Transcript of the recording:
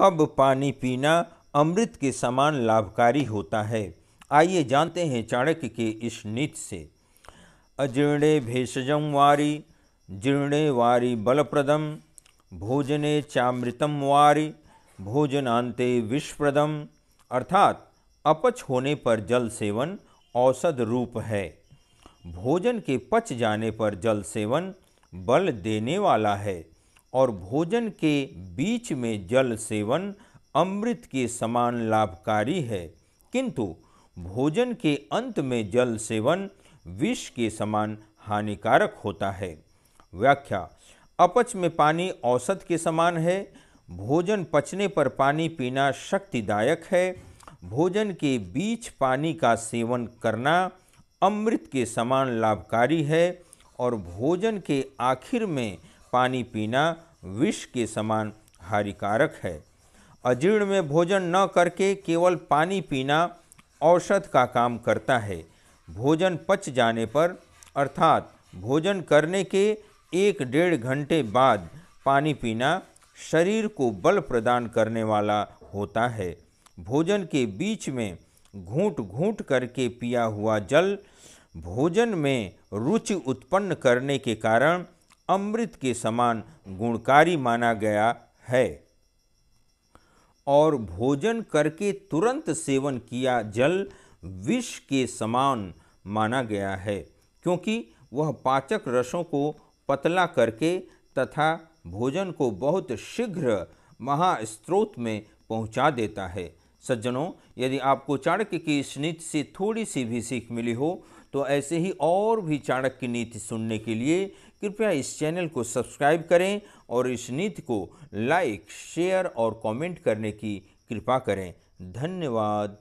कब पानी पीना अमृत के समान लाभकारी होता है आइए जानते हैं चाणक्य के इस नीत से अजीर्णे भेषजम वारी जीर्णे वारी बलप्रदम भोजने चामृतम वारी भोजनांते विषप्रदम अर्थात अपच होने पर जल सेवन औषध रूप है भोजन के पच जाने पर जल सेवन बल देने वाला है और भोजन के बीच में जल सेवन अमृत के समान लाभकारी है किंतु भोजन के अंत में जल सेवन विष के समान हानिकारक होता है व्याख्या अपच में पानी औसत के समान है भोजन पचने पर पानी पीना शक्तिदायक है भोजन के बीच पानी का सेवन करना अमृत के समान लाभकारी है और भोजन के आखिर में पानी पीना विष के समान हानिकारक है अजीर्ण में भोजन न करके केवल पानी पीना औषध का काम करता है भोजन पच जाने पर अर्थात भोजन करने के एक डेढ़ घंटे बाद पानी पीना शरीर को बल प्रदान करने वाला होता है भोजन के बीच में घूंट घूंट करके पिया हुआ जल भोजन में रुचि उत्पन्न करने के कारण अमृत के समान गुणकारी माना गया है और भोजन करके तुरंत सेवन किया जल विष के समान माना गया है क्योंकि वह पाचक रसों को पतला करके तथा भोजन को बहुत शीघ्र महास्त्रोत में पहुंचा देता है सज्जनों यदि आपको चाणक्य की स्नित से थोड़ी सी भी सीख मिली हो तो ऐसे ही और भी चाणक्य नीति सुनने के लिए कृपया इस चैनल को सब्सक्राइब करें और इस नीति को लाइक शेयर और कमेंट करने की कृपा करें धन्यवाद